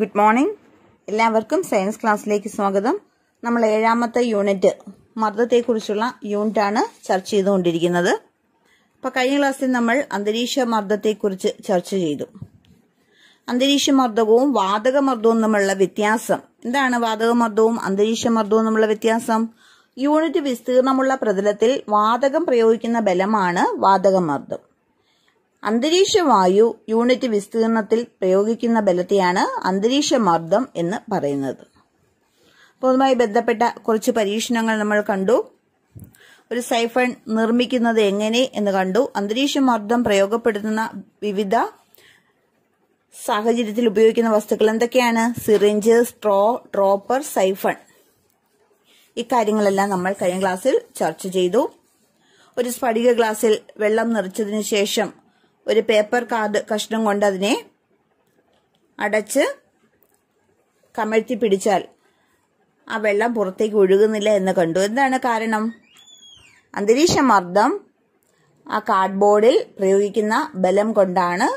good morning എല്ലാവർക്കും science ക്ലാസ്സിലേക്ക് സ്വാഗതം നമ്മൾ ഏഴാമത്തെ യൂണിറ്റ് മർദ്ദത്തെക്കുറിച്ചുള്ള ആണ് ചർച്ച ചെയ്തുകൊണ്ടിരിക്കുന്നത് അപ്പോൾ കഴിഞ്ഞ ക്ലാസ്സിൽ നമ്മൾ അന്തരീക്ഷ മർദ്ദത്തെക്കുറിച്ച് ചർച്ച ചെയ്തു അന്തരീക്ഷ മർദ്ദവും വാതക മർദ്ദവും തമ്മിലുള്ള വ്യത്യാസം എന്താണ് വാതക മർദ്ദവും അന്തരീക്ഷ മർദ്ദവും തമ്മിലുള്ള വ്യത്യാസം യൂണിറ്റ് വിസ്തീർണമുള്ള പ്രതലത്തിൽ വാതകം പ്രയോഗിക്കുന്ന ബലമാണ് വാതകമർദ്ദം അന്തരീക്ഷവായു യൂണിറ്റ് വിസ്തീർണത്തിൽ പ്രയോഗിക്കുന്ന ബലത്തെയാണ് അന്തരീക്ഷ മർദ്ദം എന്ന് പറയുന്നത് പൊതുവായി ബന്ധപ്പെട്ട കുറച്ച് പരീക്ഷണങ്ങൾ നമ്മൾ കണ്ടു ഒരു സൈഫൺ നിർമ്മിക്കുന്നത് എങ്ങനെ എന്ന് കണ്ടു അന്തരീക്ഷ മർദ്ദം പ്രയോഗപ്പെടുത്തുന്ന വിവിധ സാഹചര്യത്തിൽ ഉപയോഗിക്കുന്ന വസ്തുക്കൾ എന്തൊക്കെയാണ് സിറിഞ്ച് സ്ട്രോ ഡ്രോപ്പർ സൈഫൺ ഇക്കാര്യങ്ങളെല്ലാം നമ്മൾ കഴിഞ്ഞ ക്ലാസ്സിൽ ചർച്ച ചെയ്തു ഒരു സ്ഫടിക ഗ്ലാസ്സിൽ വെള്ളം നിറച്ചതിന് ശേഷം ഒരു പേപ്പർ കാർഡ് കഷ്ണം കൊണ്ട് അതിനെ അടച്ച് കമഴ്ത്തി പിടിച്ചാൽ ആ വെള്ളം പുറത്തേക്ക് ഒഴുകുന്നില്ല എന്ന് കണ്ടു എന്താണ് കാരണം അന്തരീക്ഷ മർദ്ദം ആ കാർഡ്ബോർഡിൽ പ്രയോഗിക്കുന്ന ബലം കൊണ്ടാണ്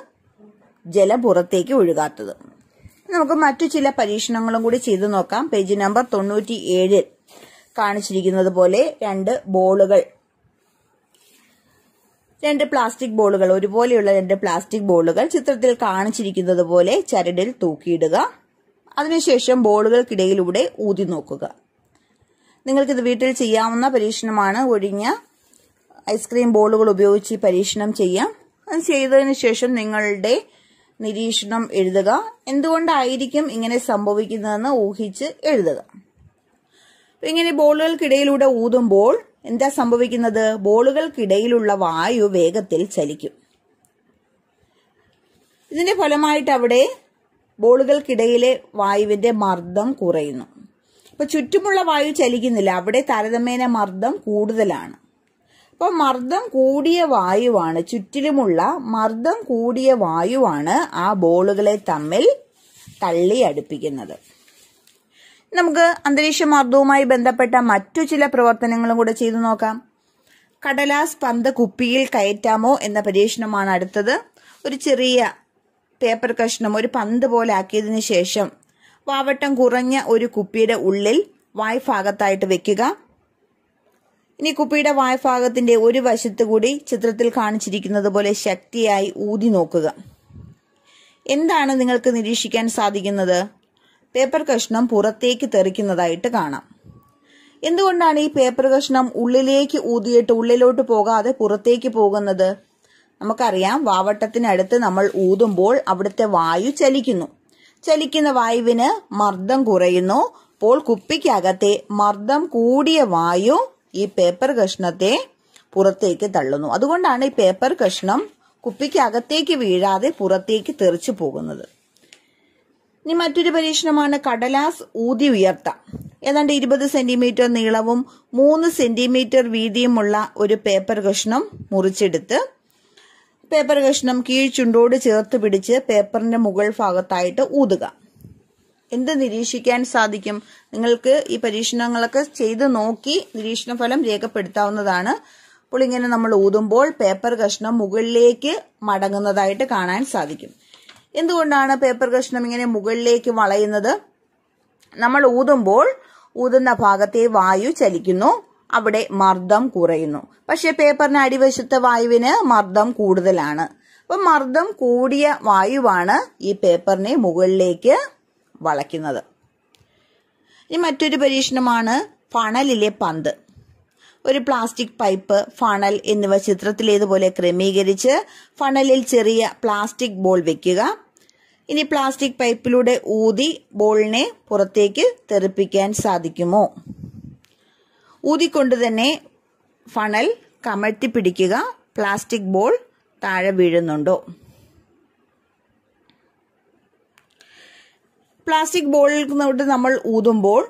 ജലം പുറത്തേക്ക് ഒഴുകാത്തത് നമുക്ക് മറ്റു ചില പരീക്ഷണങ്ങളും കൂടി ചെയ്തു നോക്കാം പേജ് നമ്പർ തൊണ്ണൂറ്റി ഏഴിൽ കാണിച്ചിരിക്കുന്നത് പോലെ രണ്ട് ബോളുകൾ രണ്ട് പ്ലാസ്റ്റിക് ബോളുകൾ ഒരുപോലെയുള്ള രണ്ട് പ്ലാസ്റ്റിക് ബോളുകൾ ചിത്രത്തിൽ കാണിച്ചിരിക്കുന്നത് പോലെ ചരടിൽ തൂക്കിയിടുക അതിനുശേഷം ബോളുകൾക്കിടയിലൂടെ ഊതി നോക്കുക നിങ്ങൾക്കിത് വീട്ടിൽ ചെയ്യാവുന്ന പരീക്ഷണമാണ് ഒഴിഞ്ഞ ഐസ്ക്രീം ബോളുകൾ ഉപയോഗിച്ച് പരീക്ഷണം ചെയ്യാം അത് ചെയ്തതിന് ശേഷം നിങ്ങളുടെ നിരീക്ഷണം എഴുതുക എന്തുകൊണ്ടായിരിക്കും ഇങ്ങനെ സംഭവിക്കുന്നതെന്ന് ഊഹിച്ച് എഴുതുക ഇങ്ങനെ ബോളുകൾക്കിടയിലൂടെ ഊതുമ്പോൾ എന്താ സംഭവിക്കുന്നത് ബോളുകൾക്കിടയിലുള്ള വായു വേഗത്തിൽ ചലിക്കും ഇതിന്റെ ഫലമായിട്ട് അവിടെ ബോളുകൾക്കിടയിലെ വായുവിന്റെ മർദ്ദം കുറയുന്നു അപ്പോൾ ചുറ്റുമുള്ള വായു ചലിക്കുന്നില്ല അവിടെ താരതമ്യേന മർദ്ദം കൂടുതലാണ് അപ്പോൾ മർദ്ദം കൂടിയ വായുവാണ് ചുറ്റിലുമുള്ള മർദ്ദം കൂടിയ വായുവാണ് ആ ബോളുകളെ തമ്മിൽ തള്ളി അടുപ്പിക്കുന്നത് നമുക്ക് അന്തരീക്ഷ മർദ്ദവുമായി ബന്ധപ്പെട്ട മറ്റു ചില പ്രവർത്തനങ്ങളും കൂടെ ചെയ്തു നോക്കാം കടലാസ് പന്ത് കുപ്പിയിൽ കയറ്റാമോ എന്ന പരീക്ഷണമാണ് അടുത്തത് ഒരു ചെറിയ പേപ്പർ കഷ്ണം ഒരു പന്ത് പോലെ ആക്കിയതിന് ശേഷം വാവട്ടം കുറഞ്ഞ ഒരു കുപ്പിയുടെ ഉള്ളിൽ വായ്ഭാഗത്തായിട്ട് വെക്കുക ഇനി കുപ്പിയുടെ വായ്ഭാഗത്തിന്റെ ഒരു വശത്ത് കൂടി ചിത്രത്തിൽ കാണിച്ചിരിക്കുന്നത് പോലെ ശക്തിയായി ഊതി നോക്കുക എന്താണ് നിങ്ങൾക്ക് നിരീക്ഷിക്കാൻ സാധിക്കുന്നത് പേപ്പർ കഷ്ണം പുറത്തേക്ക് തെറിക്കുന്നതായിട്ട് കാണാം എന്തുകൊണ്ടാണ് ഈ പേപ്പർ കഷ്ണം ഉള്ളിലേക്ക് ഊതിയിട്ട് ഉള്ളിലോട്ട് പോകാതെ പുറത്തേക്ക് പോകുന്നത് നമുക്കറിയാം വാവട്ടത്തിനടുത്ത് നമ്മൾ ഊതുമ്പോൾ അവിടുത്തെ വായു ചലിക്കുന്നു ചലിക്കുന്ന വായുവിന് മർദ്ദം കുറയുന്നു അപ്പോൾ കുപ്പിക്കകത്തെ മർദ്ദം കൂടിയ വായു ഈ പേപ്പർ കഷ്ണത്തെ പുറത്തേക്ക് തള്ളുന്നു അതുകൊണ്ടാണ് ഈ പേപ്പർ കഷ്ണം കുപ്പിക്കകത്തേക്ക് വീഴാതെ പുറത്തേക്ക് തെറിച്ചു പോകുന്നത് ഇനി മറ്റൊരു പരീക്ഷണമാണ് കടലാസ് ഊതി ഉയർത്ത ഏതാണ്ട് ഇരുപത് സെന്റിമീറ്റർ നീളവും മൂന്ന് സെന്റിമീറ്റർ വീതിയുമുള്ള ഒരു പേപ്പർ കഷ്ണം മുറിച്ചെടുത്ത് പേപ്പർ കഷ്ണം കീഴ്ചുണ്ടോട് ചേർത്ത് പിടിച്ച് പേപ്പറിന്റെ മുകൾ ഭാഗത്തായിട്ട് ഊതുക എന്ത് നിരീക്ഷിക്കാൻ സാധിക്കും നിങ്ങൾക്ക് ഈ പരീക്ഷണങ്ങളൊക്കെ ചെയ്ത് നോക്കി നിരീക്ഷണ ഫലം രേഖപ്പെടുത്താവുന്നതാണ് അപ്പോൾ ഇങ്ങനെ നമ്മൾ ഊതുമ്പോൾ പേപ്പർ കഷ്ണം മുകളിലേക്ക് മടങ്ങുന്നതായിട്ട് കാണാൻ സാധിക്കും എന്തുകൊണ്ടാണ് പേപ്പർ കഷ്ണം ഇങ്ങനെ മുകളിലേക്ക് വളയുന്നത് നമ്മൾ ഊതുമ്പോൾ ഊതുന്ന ഭാഗത്തെ വായു ചലിക്കുന്നു അവിടെ മർദ്ദം കുറയുന്നു പക്ഷെ പേപ്പറിന് അടിവശത്തെ വായുവിന് മർദ്ദം കൂടുതലാണ് അപ്പൊ മർദ്ദം കൂടിയ വായുവാണ് ഈ പേപ്പറിനെ മുകളിലേക്ക് വളയ്ക്കുന്നത് ഇനി മറ്റൊരു പരീക്ഷണമാണ് ഫണലിലെ പന്ത് ഒരു പ്ലാസ്റ്റിക് പൈപ്പ് ഫണൽ എന്നിവ ചിത്രത്തിലേതുപോലെ ക്രമീകരിച്ച് ഫണലിൽ ചെറിയ പ്ലാസ്റ്റിക് ബോൾ വെക്കുക ഇനി പ്ലാസ്റ്റിക് പൈപ്പിലൂടെ ഊതി ബോളിനെ പുറത്തേക്ക് തെറിപ്പിക്കാൻ സാധിക്കുമോ ഊതിക്കൊണ്ട് തന്നെ ഫണൽ കമഴ്ത്തി പിടിക്കുക പ്ലാസ്റ്റിക് ബോൾ താഴെ വീഴുന്നുണ്ടോ പ്ലാസ്റ്റിക് ബോളിൽ നമ്മൾ ഊതുമ്പോൾ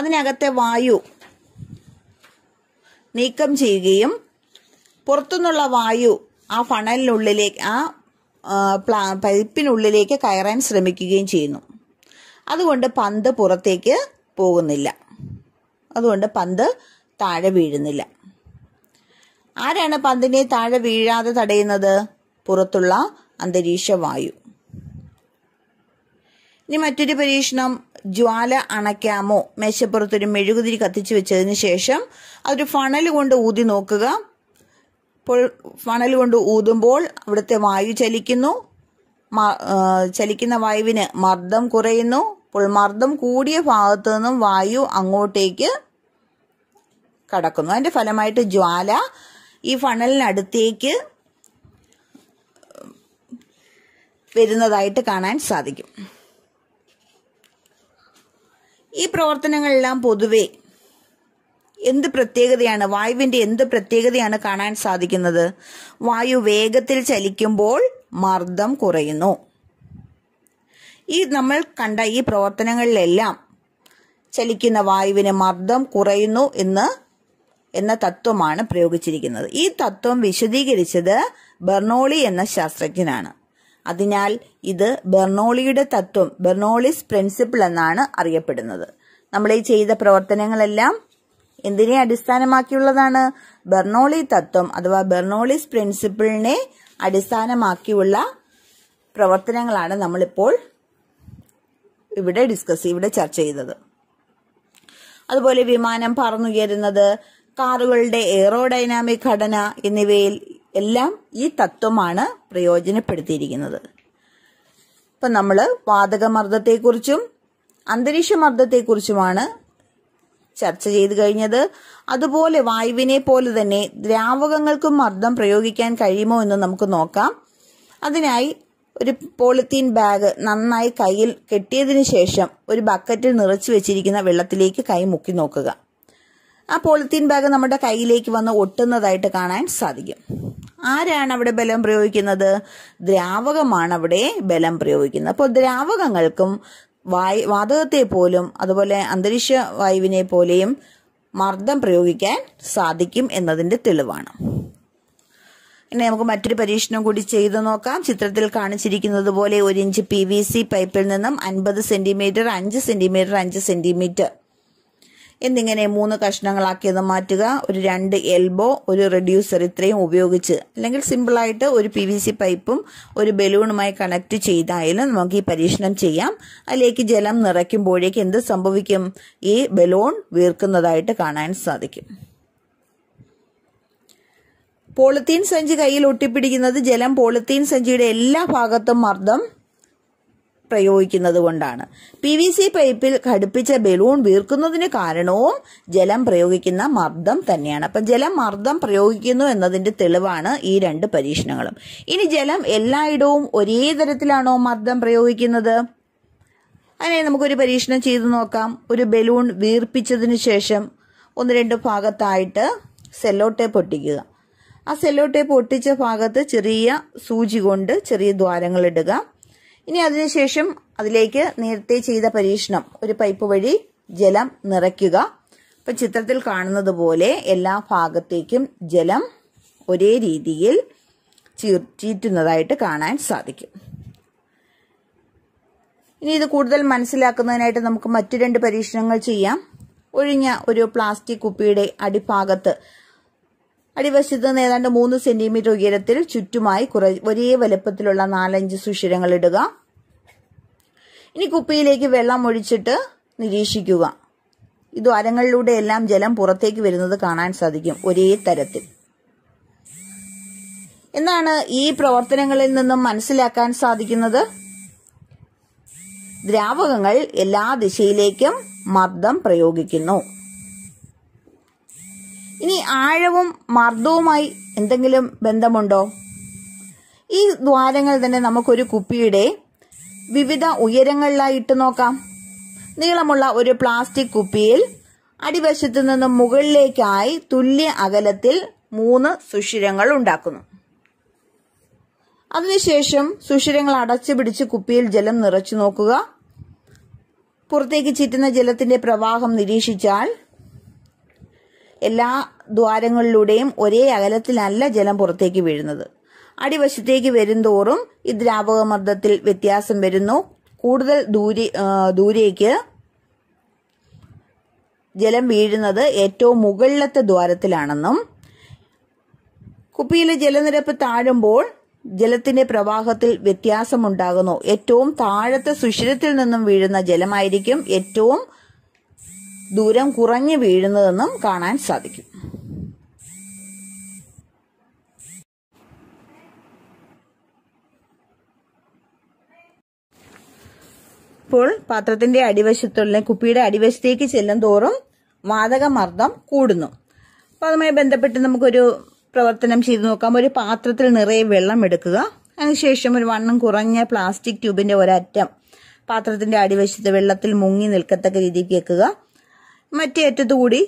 അതിനകത്തെ വായു നീക്കം ചെയ്യുകയും പുറത്തുനിന്നുള്ള വായു ആ ഫണലിനുള്ളിലേക്ക് ആ പ്ലാ പൈപ്പിനുള്ളിലേക്ക് കയറാൻ ശ്രമിക്കുകയും ചെയ്യുന്നു അതുകൊണ്ട് പന്ത് പുറത്തേക്ക് പോകുന്നില്ല അതുകൊണ്ട് പന്ത് താഴെ വീഴുന്നില്ല ആരാണ് പന്തിനെ താഴെ വീഴാതെ തടയുന്നത് പുറത്തുള്ള അന്തരീക്ഷ വായു ഇനി മറ്റൊരു പരീക്ഷണം ജ്വാല അണയ്ക്കാമോ മേശപ്പുറത്തൊരു മെഴുകുതിരി കത്തിച്ചു വെച്ചതിന് ശേഷം അതൊരു ഫണൽ കൊണ്ട് ഊതി നോക്കുക ഇപ്പോൾ ഫണൽ കൊണ്ട് ഊതുമ്പോൾ അവിടുത്തെ വായു ചലിക്കുന്നു ചലിക്കുന്ന വായുവിന് മർദ്ദം കുറയുന്നു അപ്പോൾ മർദ്ദം കൂടിയ ഭാഗത്തു നിന്നും വായു അങ്ങോട്ടേക്ക് കടക്കുന്നു അതിൻ്റെ ഫലമായിട്ട് ജ്വാല ഈ ഫണലിനടുത്തേക്ക് വരുന്നതായിട്ട് കാണാൻ സാധിക്കും ഈ പ്രവർത്തനങ്ങളെല്ലാം പൊതുവെ എന്ത് പ്രത്യേകതയാണ് വായുവിന്റെ എന്ത് പ്രത്യേകതയാണ് കാണാൻ സാധിക്കുന്നത് വായു വേഗത്തിൽ ചലിക്കുമ്പോൾ മർദ്ദം കുറയുന്നു ഈ നമ്മൾ കണ്ട ഈ പ്രവർത്തനങ്ങളിലെല്ലാം ചലിക്കുന്ന വായുവിന് മർദ്ദം കുറയുന്നു എന്ന് എന്ന തത്വമാണ് പ്രയോഗിച്ചിരിക്കുന്നത് ഈ തത്വം വിശദീകരിച്ചത് ബെർണോളി എന്ന ശാസ്ത്രജ്ഞനാണ് അതിനാൽ ഇത് ബെർണോളിയുടെ തത്വം ബെർണോളിസ് പ്രിൻസിപ്പിൾ എന്നാണ് അറിയപ്പെടുന്നത് നമ്മൾ ഈ ചെയ്ത പ്രവർത്തനങ്ങളെല്ലാം എന്തിനെ അടിസ്ഥാനമാക്കിയുള്ളതാണ് ബെർണോളി തത്വം അഥവാ ബെർണോളിസ് പ്രിൻസിപ്പിളിനെ അടിസ്ഥാനമാക്കിയുള്ള പ്രവർത്തനങ്ങളാണ് നമ്മളിപ്പോൾ ഇവിടെ ഡിസ്കസ് ഇവിടെ ചർച്ച ചെയ്തത് അതുപോലെ വിമാനം പറന്നുയരുന്നത് കാറുകളുടെ എയറോഡൈനാമിക് ഘടന എന്നിവയിൽ എല്ലാം ഈ തത്വമാണ് പ്രയോജനപ്പെടുത്തിയിരിക്കുന്നത് ഇപ്പൊ നമ്മൾ വാതകമർദ്ദത്തെക്കുറിച്ചും അന്തരീക്ഷ മർദ്ദത്തെക്കുറിച്ചുമാണ് ചർച്ച ചെയ്തു കഴിഞ്ഞത് അതുപോലെ വായുവിനെ പോലെ തന്നെ ദ്രാവകങ്ങൾക്കും മർദ്ദം പ്രയോഗിക്കാൻ കഴിയുമോ എന്ന് നമുക്ക് നോക്കാം അതിനായി ഒരു പോളിത്തീൻ ബാഗ് നന്നായി കയ്യിൽ കെട്ടിയതിനു ശേഷം ഒരു ബക്കറ്റിൽ നിറച്ചു വെച്ചിരിക്കുന്ന വെള്ളത്തിലേക്ക് കൈ മുക്കി നോക്കുക ആ പോളിത്തീൻ ബാഗ് നമ്മുടെ കയ്യിലേക്ക് വന്ന് ഒട്ടുന്നതായിട്ട് കാണാൻ സാധിക്കും ആരാണ് അവിടെ ബലം പ്രയോഗിക്കുന്നത് ദ്രാവകമാണ് അവിടെ ബലം പ്രയോഗിക്കുന്നത് അപ്പോൾ ദ്രാവകങ്ങൾക്കും വായു വാതകത്തെ പോലും അതുപോലെ അന്തരീക്ഷ വായുവിനെ പോലെയും മർദ്ദം പ്രയോഗിക്കാൻ സാധിക്കും എന്നതിൻ്റെ തെളിവാണ് ഇനി നമുക്ക് മറ്റൊരു പരീക്ഷണം കൂടി ചെയ്തു നോക്കാം ചിത്രത്തിൽ കാണിച്ചിരിക്കുന്നത് പോലെ ഒരു ഇഞ്ച് പി വി സി പൈപ്പിൽ നിന്നും അൻപത് സെന്റിമീറ്റർ അഞ്ച് സെന്റിമീറ്റർ അഞ്ച് സെന്റിമീറ്റർ എന്നിങ്ങനെ മൂന്ന് കഷ്ണങ്ങളാക്കിയത് മാറ്റുക ഒരു രണ്ട് എൽബോ ഒരു റെഡ്യൂസർ ഇത്രയും ഉപയോഗിച്ച് അല്ലെങ്കിൽ സിമ്പിളായിട്ട് ഒരു പി വി സി പൈപ്പും ഒരു ബലൂണുമായി കണക്ട് ചെയ്തായാലും നമുക്ക് ഈ പരീക്ഷണം ചെയ്യാം അതിലേക്ക് ജലം നിറയ്ക്കുമ്പോഴേക്ക് എന്ത് സംഭവിക്കും ഈ ബലൂൺ വീർക്കുന്നതായിട്ട് കാണാൻ സാധിക്കും പോളിത്തീൻ സഞ്ചി കയ്യിൽ ഒട്ടിപ്പിടിക്കുന്നത് ജലം പോളിത്തീൻ സഞ്ചിയുടെ എല്ലാ ഭാഗത്തും മർദ്ദം പ്രയോഗിക്കുന്നത് കൊണ്ടാണ് പി വി സി പൈപ്പിൽ ഘടിപ്പിച്ച ബലൂൺ വീർക്കുന്നതിന് കാരണവും ജലം പ്രയോഗിക്കുന്ന മർദ്ദം തന്നെയാണ് അപ്പം ജലം മർദ്ദം പ്രയോഗിക്കുന്നു എന്നതിന്റെ തെളിവാണ് ഈ രണ്ട് പരീക്ഷണങ്ങളും ഇനി ജലം എല്ലായിടവും ഒരേ തരത്തിലാണോ മർദ്ദം പ്രയോഗിക്കുന്നത് അങ്ങനെ നമുക്കൊരു പരീക്ഷണം ചെയ്തു നോക്കാം ഒരു ബലൂൺ വീർപ്പിച്ചതിന് ശേഷം ഒന്ന് രണ്ട് ഭാഗത്തായിട്ട് സെല്ലോ ടേപ്പ് ഒട്ടിക്കുക ആ സെല്ലോ ടേപ്പ് ഒട്ടിച്ച ഭാഗത്ത് ചെറിയ സൂചി കൊണ്ട് ചെറിയ ദ്വാരങ്ങൾ ഇടുക ഇനി അതിനുശേഷം അതിലേക്ക് നേരത്തെ ചെയ്ത പരീക്ഷണം ഒരു പൈപ്പ് വഴി ജലം നിറയ്ക്കുക ഇപ്പം ചിത്രത്തിൽ കാണുന്നത് പോലെ എല്ലാ ഭാഗത്തേക്കും ജലം ഒരേ രീതിയിൽ ചീറ്റുന്നതായിട്ട് കാണാൻ സാധിക്കും ഇനി ഇത് കൂടുതൽ മനസ്സിലാക്കുന്നതിനായിട്ട് നമുക്ക് മറ്റു രണ്ട് പരീക്ഷണങ്ങൾ ചെയ്യാം ഒഴിഞ്ഞ ഒരു പ്ലാസ്റ്റിക് കുപ്പിയുടെ അടിഭാഗത്ത് അടിവശത്ത് നിന്ന് ഏതാണ്ട് മൂന്ന് സെന്റിമീറ്റർ ഉയരത്തിൽ ചുറ്റുമായി കുറ ഒരേ വലുപ്പത്തിലുള്ള നാലഞ്ച് സുഷിരങ്ങൾ ഇടുക ഇനി കുപ്പിയിലേക്ക് വെള്ളം ഒഴിച്ചിട്ട് നിരീക്ഷിക്കുക ഈ ദ്വാരങ്ങളിലൂടെ എല്ലാം ജലം പുറത്തേക്ക് വരുന്നത് കാണാൻ സാധിക്കും ഒരേ തരത്തിൽ എന്നാണ് ഈ പ്രവർത്തനങ്ങളിൽ നിന്നും മനസ്സിലാക്കാൻ സാധിക്കുന്നത് ദ്രാവകങ്ങൾ എല്ലാ ദിശയിലേക്കും മർദ്ദം പ്രയോഗിക്കുന്നു ഇനി ആഴവും മർദ്ദവുമായി എന്തെങ്കിലും ബന്ധമുണ്ടോ ഈ ദ്വാരങ്ങൾ തന്നെ നമുക്കൊരു കുപ്പിയുടെ വിവിധ ഉയരങ്ങളിലായി ഇട്ട് നോക്കാം നീളമുള്ള ഒരു പ്ലാസ്റ്റിക് കുപ്പിയിൽ അടിവശത്തു നിന്ന് മുകളിലേക്കായി തുല്യ അകലത്തിൽ മൂന്ന് സുഷിരങ്ങൾ ഉണ്ടാക്കുന്നു അതിനുശേഷം സുഷിരങ്ങൾ അടച്ചു പിടിച്ച് കുപ്പിയിൽ ജലം നിറച്ചു നോക്കുക പുറത്തേക്ക് ചീറ്റുന്ന ജലത്തിന്റെ പ്രവാഹം നിരീക്ഷിച്ചാൽ എല്ലാ ദ്വാരങ്ങളിലൂടെയും ഒരേ അകലത്തിലല്ല ജലം പുറത്തേക്ക് വീഴുന്നത് അടിവശത്തേക്ക് വരുംതോറും ഈ ദ്രാവകമർദ്ദത്തിൽ വ്യത്യാസം വരുന്നു കൂടുതൽ ദൂരെ ദൂരേക്ക് ജലം വീഴുന്നത് ഏറ്റവും മുകളിലത്തെ ദ്വാരത്തിലാണെന്നും കുപ്പിയിലെ ജലനിരപ്പ് താഴുമ്പോൾ ജലത്തിന്റെ പ്രവാഹത്തിൽ വ്യത്യാസമുണ്ടാകുന്നു ഏറ്റവും താഴത്തെ സുഷിരത്തിൽ നിന്നും വീഴുന്ന ജലമായിരിക്കും ഏറ്റവും ദൂരം കുറഞ്ഞു വീഴുന്നതെന്നും കാണാൻ സാധിക്കും ഇപ്പോൾ പാത്രത്തിന്റെ അടിവശത്തുള്ള കുപ്പിയുടെ അടിവശത്തേക്ക് ചെല്ലും തോറും വാതകമർദ്ദം കൂടുന്നു അപ്പോൾ അതുമായി ബന്ധപ്പെട്ട് നമുക്കൊരു പ്രവർത്തനം ചെയ്തു നോക്കാം ഒരു പാത്രത്തിൽ നിറയെ വെള്ളം എടുക്കുക അതിനുശേഷം ഒരു വണ്ണം കുറഞ്ഞ പ്ലാസ്റ്റിക് ട്യൂബിന്റെ ഒരറ്റം പാത്രത്തിന്റെ അടിവശത്ത് വെള്ളത്തിൽ മുങ്ങി നിൽക്കത്തക്ക രീതിയിൽ വെക്കുക മറ്റേ അറ്റത്തുകൂടി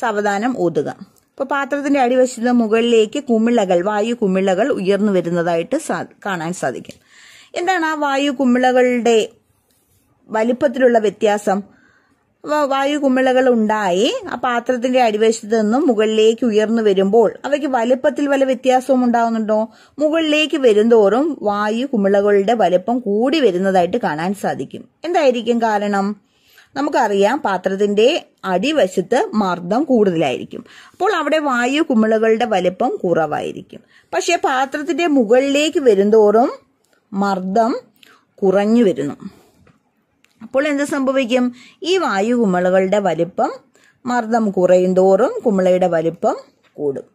സാവധാനം ഊതുക അപ്പോൾ പാത്രത്തിന്റെ അടിവശത്ത് മുകളിലേക്ക് കുമിളകൾ വായു കുമിളകൾ ഉയർന്നു വരുന്നതായിട്ട് കാണാൻ സാധിക്കും എന്താണ് ആ വായു കുമിളകളുടെ വലിപ്പത്തിലുള്ള വ്യത്യാസം വായു കുമിളകൾ ഉണ്ടായി ആ പാത്രത്തിന്റെ അടിവശത്ത് നിന്നും മുകളിലേക്ക് ഉയർന്നു വരുമ്പോൾ അവയ്ക്ക് വലിപ്പത്തിൽ വല്ല വ്യത്യാസവും ഉണ്ടാകുന്നുണ്ടോ മുകളിലേക്ക് വരുന്തോറും വായു കുമിളകളുടെ വലിപ്പം കൂടി വരുന്നതായിട്ട് കാണാൻ സാധിക്കും എന്തായിരിക്കും കാരണം നമുക്കറിയാം പാത്രത്തിന്റെ അടിവശത്ത് മർദ്ദം കൂടുതലായിരിക്കും അപ്പോൾ അവിടെ വായു കുമിളകളുടെ വലിപ്പം കുറവായിരിക്കും പക്ഷേ പാത്രത്തിന്റെ മുകളിലേക്ക് വരുന്തോറും മർദ്ദം കുറഞ്ഞു വരുന്നു അപ്പോൾ എന്ത് സംഭവിക്കും ഈ വായു കുമ്മളുകളുടെ വലിപ്പം മർദ്ദം കുറയും തോറും കുമിളയുടെ വലിപ്പം കൂടും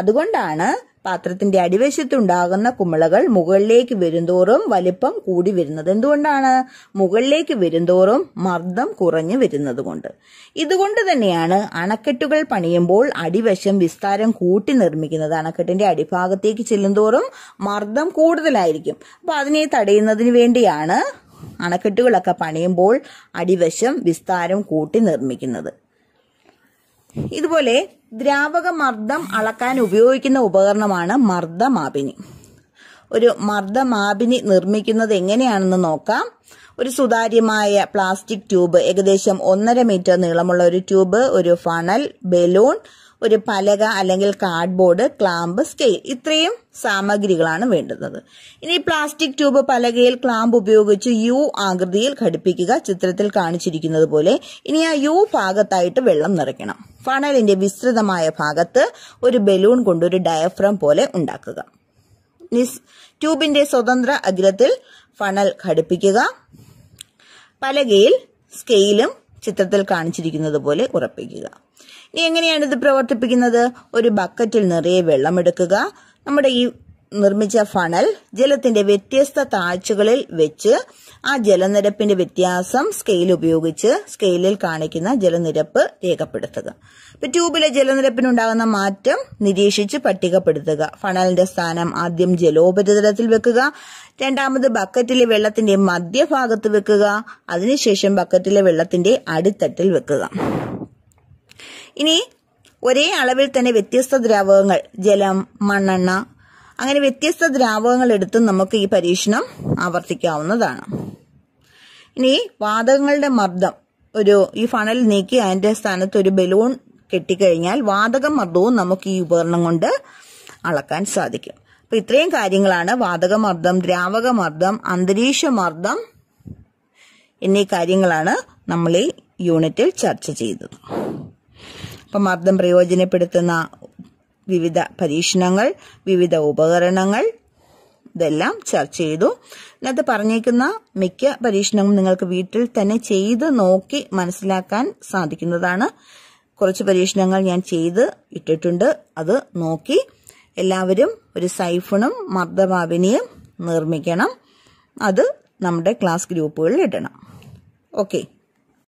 അതുകൊണ്ടാണ് പാത്രത്തിന്റെ അടിവശത്തുണ്ടാകുന്ന കുമ്മളകൾ മുകളിലേക്ക് വരുന്തോറും വലിപ്പം കൂടി വരുന്നത് എന്തുകൊണ്ടാണ് മുകളിലേക്ക് വരുന്തോറും മർദ്ദം കുറഞ്ഞു വരുന്നത് കൊണ്ട് ഇതുകൊണ്ട് തന്നെയാണ് അണക്കെട്ടുകൾ പണിയുമ്പോൾ അടിവശം വിസ്താരം കൂട്ടി നിർമ്മിക്കുന്നത് അണക്കെട്ടിന്റെ അടിഭാഗത്തേക്ക് ചെല്ലുന്തോറും മർദ്ദം കൂടുതലായിരിക്കും അപ്പൊ അതിനെ തടയുന്നതിന് വേണ്ടിയാണ് അണക്കെട്ടുകളൊക്കെ പണിയുമ്പോൾ അടിവശം വിസ്താരം കൂട്ടി നിർമ്മിക്കുന്നത് ഇതുപോലെ ദ്രാവക മർദ്ദം അളക്കാൻ ഉപയോഗിക്കുന്ന ഉപകരണമാണ് മർദ്ദമാപിനി ഒരു മർദ്ദമാപിനി നിർമ്മിക്കുന്നത് എങ്ങനെയാണെന്ന് നോക്കാം ഒരു സുതാര്യമായ പ്ലാസ്റ്റിക് ട്യൂബ് ഏകദേശം ഒന്നര മീറ്റർ നീളമുള്ള ഒരു ട്യൂബ് ഒരു ഫണൽ ബലൂൺ ഒരു പലക അല്ലെങ്കിൽ കാർഡ്ബോർഡ് ക്ലാമ്പ് സ്കെയിൽ ഇത്രയും സാമഗ്രികളാണ് വേണ്ടുന്നത് ഇനി പ്ലാസ്റ്റിക് ട്യൂബ് പലകയിൽ ക്ലാമ്പ് ഉപയോഗിച്ച് യു ആകൃതിയിൽ ഘടിപ്പിക്കുക ചിത്രത്തിൽ കാണിച്ചിരിക്കുന്നത് പോലെ ഇനി ആ യു ഭാഗത്തായിട്ട് വെള്ളം നിറയ്ക്കണം ഫണലിന്റെ വിസ്തൃതമായ ഭാഗത്ത് ഒരു ബലൂൺ കൊണ്ട് ഒരു ഡയഫ്രം പോലെ ഉണ്ടാക്കുക ട്യൂബിന്റെ സ്വതന്ത്ര അഗ്രത്തിൽ ഫണൽ ഘടിപ്പിക്കുക പലകയിൽ സ്കെയിലും ചിത്രത്തിൽ കാണിച്ചിരിക്കുന്നത് പോലെ ഉറപ്പിക്കുക എങ്ങനെയാണ് ഇത് പ്രവർത്തിപ്പിക്കുന്നത് ഒരു ബക്കറ്റിൽ നിറയെ വെള്ളം എടുക്കുക നമ്മുടെ ഈ നിർമ്മിച്ച ഫണൽ ജലത്തിന്റെ വ്യത്യസ്ത താഴ്ചകളിൽ വെച്ച് ആ ജലനിരപ്പിന്റെ വ്യത്യാസം സ്കെയിൽ ഉപയോഗിച്ച് സ്കെയിലിൽ കാണിക്കുന്ന ജലനിരപ്പ് രേഖപ്പെടുത്തുക ഇപ്പൊ ട്യൂബിലെ ജലനിരപ്പിനുണ്ടാകുന്ന മാറ്റം നിരീക്ഷിച്ച് പട്ടികപ്പെടുത്തുക ഫണലിന്റെ സ്ഥാനം ആദ്യം ജലോപരിതലത്തിൽ വെക്കുക രണ്ടാമത് ബക്കറ്റിലെ വെള്ളത്തിന്റെ മധ്യഭാഗത്ത് വെക്കുക അതിനുശേഷം ബക്കറ്റിലെ വെള്ളത്തിന്റെ അടിത്തട്ടിൽ വെക്കുക ഇനി ഒരേ അളവിൽ തന്നെ വ്യത്യസ്ത ദ്രാവകങ്ങൾ ജലം മണ്ണെണ്ണ അങ്ങനെ വ്യത്യസ്ത ദ്രാവകങ്ങൾ എടുത്തും നമുക്ക് ഈ പരീക്ഷണം ആവർത്തിക്കാവുന്നതാണ് ഇനി വാതകങ്ങളുടെ മർദ്ദം ഒരു ഈ ഫണൽ നീക്കി അതിന്റെ സ്ഥാനത്ത് ഒരു ബലൂൺ കെട്ടിക്കഴിഞ്ഞാൽ വാതക മർദ്ദവും നമുക്ക് ഈ ഉപകരണം കൊണ്ട് അളക്കാൻ സാധിക്കും അപ്പൊ ഇത്രയും കാര്യങ്ങളാണ് വാതകമർദ്ദം ദ്രാവകമർദ്ദം മർദ്ദം എന്നീ കാര്യങ്ങളാണ് നമ്മൾ ഈ യൂണിറ്റിൽ ചർച്ച ചെയ്തത് മർദ്ദം പ്രയോജനപ്പെടുത്തുന്ന വിവിധ പരീക്ഷണങ്ങൾ വിവിധ ഉപകരണങ്ങൾ ഇതെല്ലാം ചർച്ച ചെയ്തു ഇന്നത്തെ പറഞ്ഞേക്കുന്ന മിക്ക പരീക്ഷണവും നിങ്ങൾക്ക് വീട്ടിൽ തന്നെ ചെയ്ത് നോക്കി മനസ്സിലാക്കാൻ സാധിക്കുന്നതാണ് കുറച്ച് പരീക്ഷണങ്ങൾ ഞാൻ ചെയ്ത് ഇട്ടിട്ടുണ്ട് അത് നോക്കി എല്ലാവരും ഒരു സൈഫണും മർദ്ദഭാവിനിയും നിർമ്മിക്കണം അത് നമ്മുടെ ക്ലാസ് ഗ്രൂപ്പുകളിൽ ഇടണം ഓക്കെ